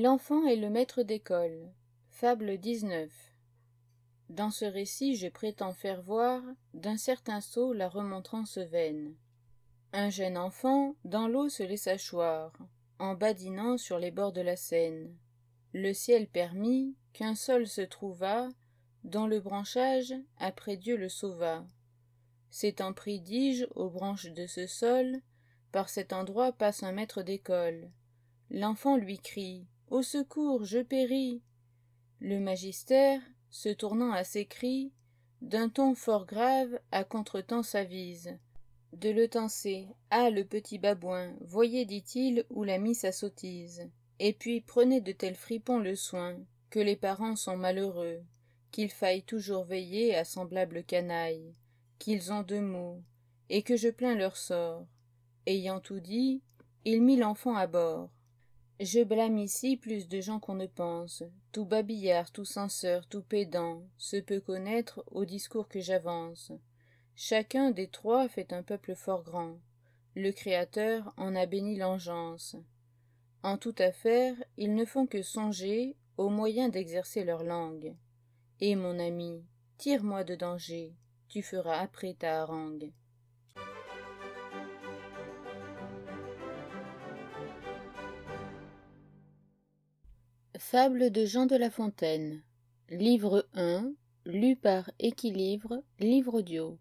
L'enfant et le maître d'école. Fable 19. Dans ce récit, je prétends faire voir, d'un certain saut la remontrance vaine. Un jeune enfant, dans l'eau, se laissa choir, en badinant sur les bords de la Seine. Le ciel permit qu'un sol se trouvât dont le branchage, après Dieu le sauva. C'est un dis aux branches de ce sol, par cet endroit passe un maître d'école. L'enfant lui crie au secours, je péris. Le magistère, se tournant à ses cris, d'un ton fort grave, à contretemps s'avise. De le tancer. Ah, le petit babouin, voyez, dit-il, où l'a mis sa sottise. Et puis prenez de tels fripons le soin, que les parents sont malheureux, qu'il faille toujours veiller à semblables canailles, qu'ils ont deux mots, et que je plains leur sort. Ayant tout dit, il mit l'enfant à bord. Je blâme ici plus de gens qu'on ne pense. Tout babillard, tout censeur, tout pédant se peut connaître au discours que j'avance. Chacun des trois fait un peuple fort grand. Le Créateur en a béni l'engeance. En toute affaire, ils ne font que songer aux moyens d'exercer leur langue. Et mon ami, tire-moi de danger, tu feras après ta harangue. Fable de Jean de La Fontaine. Livre 1, lu par Équilibre, livre audio.